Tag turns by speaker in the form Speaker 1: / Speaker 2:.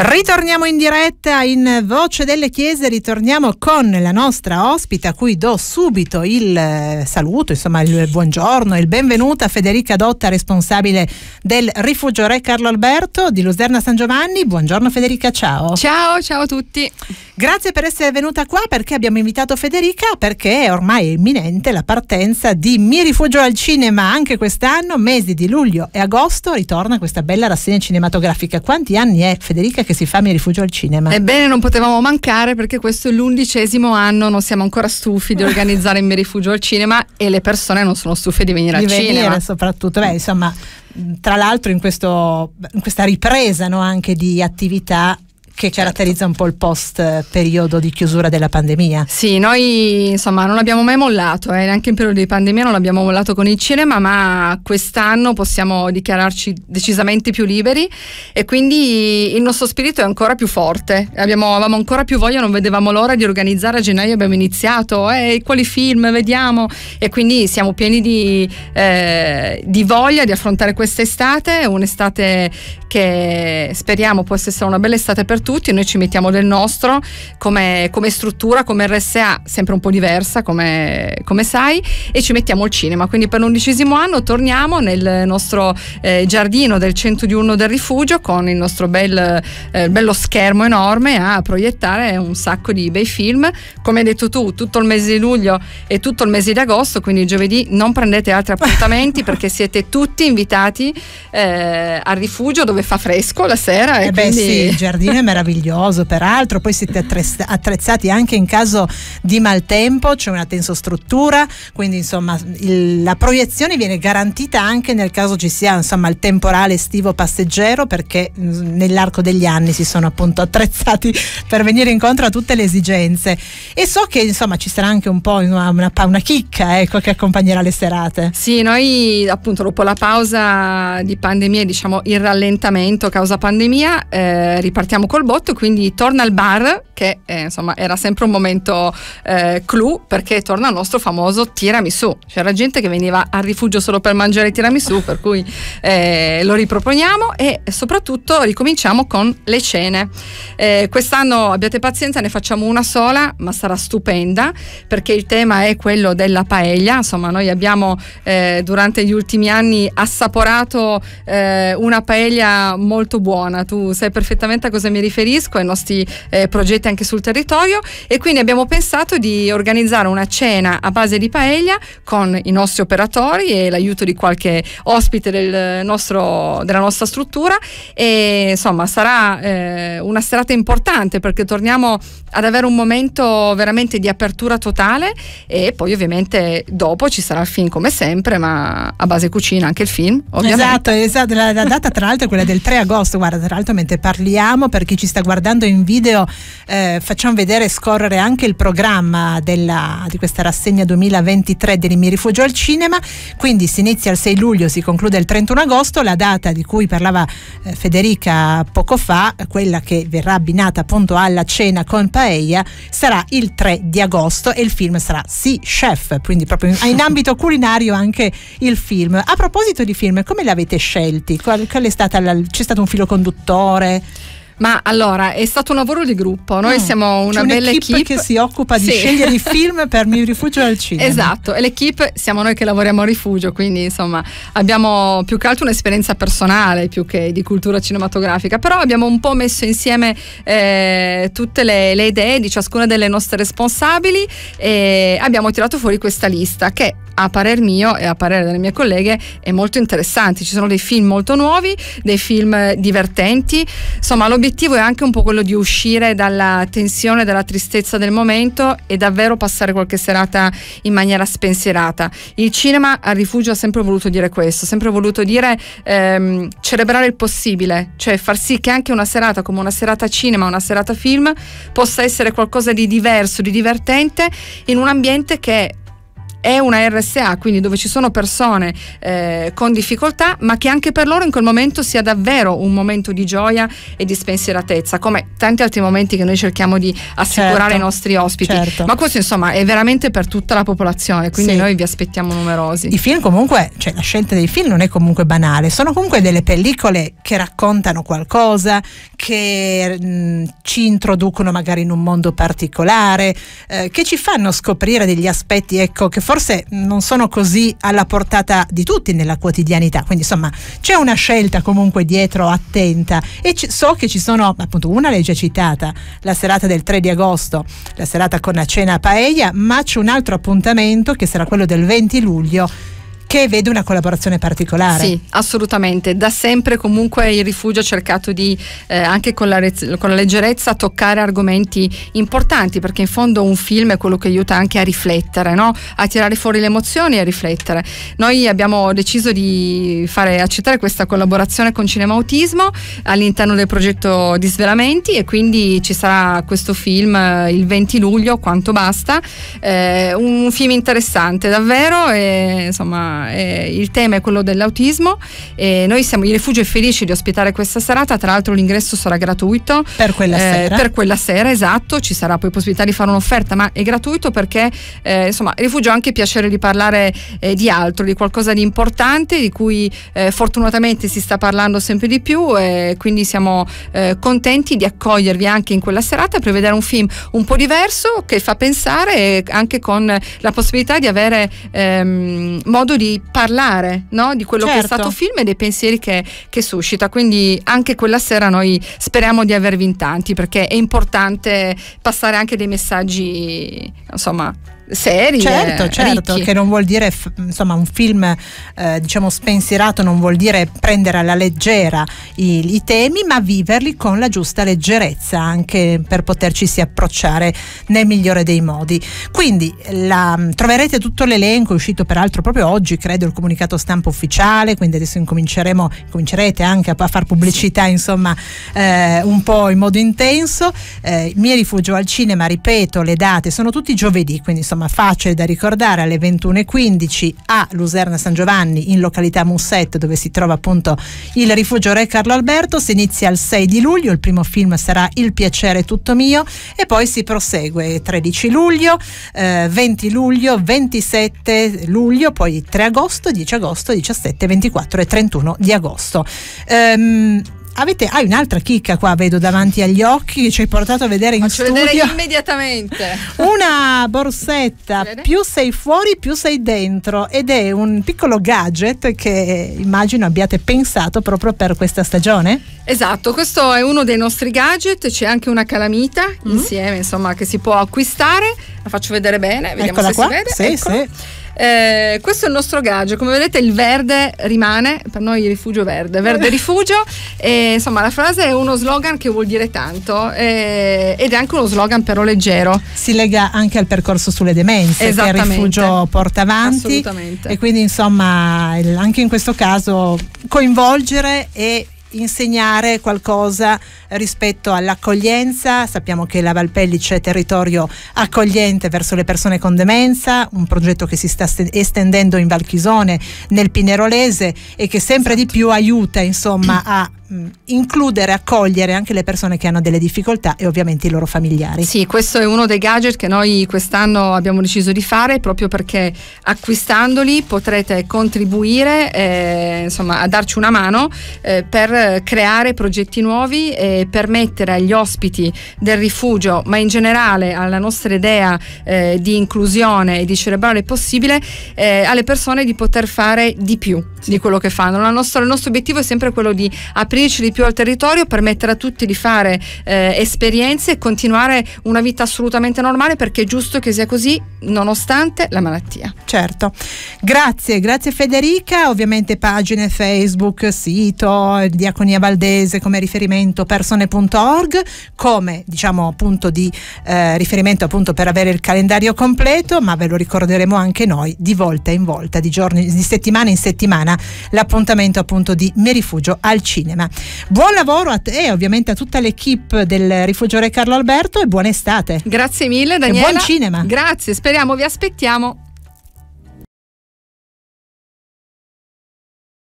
Speaker 1: Ritorniamo in diretta in Voce delle Chiese, ritorniamo con la nostra ospita a cui do subito il eh, saluto, insomma il buongiorno, il benvenuto a Federica Dotta, responsabile del rifugio Re Carlo Alberto di Luserna San Giovanni. Buongiorno Federica, ciao. Ciao, ciao a tutti. Grazie per essere venuta qua perché abbiamo invitato Federica perché è ormai imminente la partenza di Mi Rifugio al Cinema anche quest'anno, mesi di luglio e agosto, ritorna questa bella rassegna cinematografica. Quanti anni è Federica? che si fa Mi rifugio al cinema.
Speaker 2: Ebbene, non potevamo mancare perché questo è l'undicesimo anno, non siamo ancora stufi di organizzare Mi rifugio al cinema e le persone non sono stufe di venire di al venire cinema.
Speaker 1: soprattutto, beh, insomma, tra l'altro in, in, questa ripresa no, anche di attività che caratterizza un po' il post eh, periodo di chiusura della pandemia. Sì, noi insomma non abbiamo mai mollato, eh, neanche in periodo di pandemia non abbiamo mollato con il cinema,
Speaker 2: ma quest'anno possiamo dichiararci decisamente più liberi e quindi il nostro spirito è ancora più forte. Abbiamo, avevamo ancora più voglia, non vedevamo l'ora di organizzare a gennaio, abbiamo iniziato, eh, quali film vediamo e quindi siamo pieni di, eh, di voglia di affrontare questa estate, un'estate che speriamo possa essere una bella estate per tutti tutti, noi ci mettiamo del nostro come, come struttura, come RSA, sempre un po' diversa come, come, sai, e ci mettiamo il cinema. Quindi per l'undicesimo anno torniamo nel nostro eh, giardino del 101 del rifugio con il nostro bel, eh, bello schermo enorme a proiettare un sacco di bei film. Come hai detto tu, tutto il mese di luglio e tutto il mese di agosto, quindi giovedì non prendete altri appuntamenti perché siete tutti invitati eh, al rifugio dove fa fresco la sera. Eh e beh, quindi... sì, il giardino
Speaker 1: è meraviglioso. meraviglioso peraltro, poi siete attrezzati anche in caso di maltempo, c'è cioè una tensostruttura, quindi insomma il, la proiezione viene garantita anche nel caso ci sia insomma, il temporale estivo passeggero perché mm, nell'arco degli anni si sono appunto attrezzati per venire incontro a tutte le esigenze e so che insomma ci sarà anche un po' una, una, una chicca ecco, che accompagnerà le serate. Sì,
Speaker 2: noi appunto dopo la pausa di pandemia, diciamo il rallentamento causa pandemia, eh, ripartiamo col botto, quindi torna al bar, che eh, insomma era sempre un momento eh, clou, perché torna al nostro famoso tiramisù. C'era gente che veniva al rifugio solo per mangiare il tiramisù, per cui eh, lo riproponiamo e soprattutto ricominciamo con le cene. Eh, quest'anno abbiate pazienza, ne facciamo una sola, ma sarà stupenda, perché il tema è quello della paella. Insomma, noi abbiamo eh, durante gli ultimi anni assaporato eh, una paella molto buona. Tu sai perfettamente a cosa mi riferisco riferisco, ai nostri eh, progetti anche sul territorio e quindi abbiamo pensato di organizzare una cena a base di paella con i nostri operatori e l'aiuto di qualche ospite del nostro, della nostra struttura e insomma sarà eh, una serata importante perché torniamo ad avere un momento veramente di apertura totale e poi ovviamente dopo ci sarà il film come sempre ma a base cucina anche il film ovviamente. Esatto,
Speaker 1: esatto, la, la data tra l'altro è quella del 3 agosto, guarda tra l'altro mentre parliamo per chi ci sta guardando in video eh, facciamo vedere scorrere anche il programma della, di questa rassegna 2023 del Mi rifugio al cinema, quindi si inizia il 6 luglio, si conclude il 31 agosto, la data di cui parlava eh, Federica poco fa, quella che verrà abbinata appunto alla cena con Paella, sarà il 3 di agosto e il film sarà Sì Chef, quindi proprio in, in ambito culinario anche il film. A proposito di film, come l'avete scelti? Qual, qual è stata la, c'è stato un filo conduttore? Ma allora è stato un lavoro di gruppo, noi mm. siamo una C'è bella equipe che si occupa di sì. scegliere i
Speaker 2: film per Mi rifugio al cinema. Esatto, e l'equipe siamo noi che lavoriamo a rifugio, quindi insomma abbiamo più che altro un'esperienza personale più che di cultura cinematografica, però abbiamo un po' messo insieme eh, tutte le, le, idee di ciascuna delle nostre responsabili e abbiamo tirato fuori questa lista che a parer mio e a parere delle mie colleghe è molto interessante. Ci sono dei film molto nuovi, dei film divertenti. Insomma, l'obiettivo è anche un po' quello di uscire dalla tensione, dalla tristezza del momento e davvero passare qualche serata in maniera spensierata. Il cinema a rifugio ha sempre voluto dire questo, sempre voluto dire ehm, celebrare il possibile, cioè far sì che anche una serata come una serata cinema, una serata film possa essere qualcosa di diverso, di divertente in un ambiente che è una RSA, quindi dove ci sono persone eh, con difficoltà, ma che anche per loro in quel momento sia davvero un momento di gioia e di spensieratezza, come tanti altri momenti che noi cerchiamo di assicurare certo, ai nostri ospiti. Certo. Ma questo
Speaker 1: insomma è veramente per tutta la popolazione, quindi sì. noi vi aspettiamo numerosi. I film comunque, cioè la scelta dei film non è comunque banale, sono comunque delle pellicole che raccontano qualcosa, che mh, mm, ci introducono magari in un mondo particolare, eh, che ci fanno scoprire degli aspetti ecco, che forse non sono così alla portata di tutti nella quotidianità. Quindi insomma c'è una scelta comunque dietro attenta e c- so che ci sono appunto una legge citata, la serata del 3 di agosto, la serata con la cena a paella, ma c'è un altro appuntamento che sarà quello del 20 luglio che vede una collaborazione particolare. Sì,
Speaker 2: assolutamente. Da sempre comunque il rifugio ha cercato di, eh, anche con la, con la, leggerezza, toccare argomenti importanti, perché in fondo un film è quello che aiuta anche a riflettere, no? a tirare fuori le emozioni e a riflettere. Noi abbiamo deciso di fare accettare questa collaborazione con Cinema Autismo all'interno del progetto di Svelamenti e quindi ci sarà questo film eh, il 20 luglio, quanto basta. Eh, un film interessante davvero e insomma eh, il tema è quello dell'autismo e noi siamo i refugi felici di ospitare questa serata, tra l'altro l'ingresso sarà gratuito. Per quella eh, sera. Per quella sera, esatto, ci sarà poi possibilità di fare un'offerta, ma è gratuito perché eh, insomma rifugio ha anche piacere di parlare eh, di altro, di qualcosa di importante, di cui eh, fortunatamente si sta parlando sempre di più e quindi siamo eh, contenti di accogliervi anche in quella serata per vedere un film un po' diverso che fa pensare anche con la possibilità di avere ehm, modo di parlare no? di quello certo. che è certo. stato il film e dei pensieri che, che, suscita. Quindi anche quella sera noi speriamo di avervi in tanti perché è importante passare anche dei messaggi insomma serie.
Speaker 1: Certo, certo, ricchi. che non vuol dire, insomma, un film eh, diciamo spensierato non vuol dire prendere alla leggera i, i, temi, ma viverli con la giusta leggerezza anche per poterci si approcciare nel migliore dei modi. Quindi la, troverete tutto l'elenco, è uscito peraltro proprio oggi, credo, il comunicato stampa ufficiale, quindi adesso incominceremo, incomincerete anche a, a far pubblicità, insomma, eh, un po' in modo intenso. Eh, mi rifugio al cinema, ripeto, le date sono tutti giovedì, quindi insomma insomma facile da ricordare alle 21.15 a Luserna San Giovanni in località Musset dove si trova appunto il rifugio Re Carlo Alberto, si inizia il 6 di luglio, il primo film sarà Il piacere tutto mio e poi si prosegue 13 luglio, eh, 20 luglio, 27 luglio, poi 3 agosto, 10 agosto, 17, 24 e 31 di agosto. Um, avete, hai un'altra chicca qua, vedo davanti agli occhi che ci hai portato a vedere in Faccio studio. vedere immediatamente. Una borsetta, Bene. più sei fuori più sei dentro ed è un piccolo gadget che eh, immagino abbiate pensato proprio per questa stagione. Esatto, questo è uno
Speaker 2: dei nostri gadget, c'è anche una calamita mm. insieme insomma che si può acquistare, la faccio vedere bene, vediamo Eccola se qua. si vede. Sì, ecco. sì. Eh, questo è il nostro gaggio. Come vedete, il verde rimane per noi il rifugio verde. Verde rifugio. E, insomma, la frase è uno slogan
Speaker 1: che vuol dire tanto eh, ed è anche uno slogan però leggero. Si lega anche al percorso sulle demenze che il rifugio porta avanti. E quindi, insomma, anche in questo caso coinvolgere e insegnare qualcosa rispetto all'accoglienza. Sappiamo che la Valpellice è territorio accogliente verso le persone con demenza, un progetto che si sta estendendo in Valchisone, nel Pinerolese e che sempre di esatto. più aiuta insomma a Mm, includere, accogliere anche le persone che hanno delle difficoltà e ovviamente i loro familiari. Sì, questo è uno dei gadget che noi
Speaker 2: quest'anno abbiamo deciso di fare proprio perché acquistandoli potrete contribuire eh, insomma, a darci una mano eh, per creare progetti nuovi e permettere agli ospiti del rifugio, ma in generale alla nostra idea eh, di inclusione e di cerebrale possibile, eh, alle persone di poter fare di più sì. di quello che fanno. Nostra, il nostro obiettivo è sempre quello di aprirci di più al territorio, permettere a tutti di fare eh, esperienze e continuare una vita assolutamente normale perché è giusto che sia
Speaker 1: così nonostante la malattia. Certo, grazie, grazie Federica, ovviamente pagine Facebook, sito, Diaconia Valdese come riferimento, persone.org come diciamo punto di eh, riferimento appunto per avere il calendario completo, ma ve lo ricorderemo anche noi di volta in volta, di giorni, di settimana in settimana settimana l'appuntamento appunto di Merifugio al cinema. Buon lavoro a te e ovviamente a tutta l'equipe del Rifugio Re Carlo Alberto e buona estate. Grazie mille Daniela. E buon cinema. Grazie, speriamo vi aspettiamo.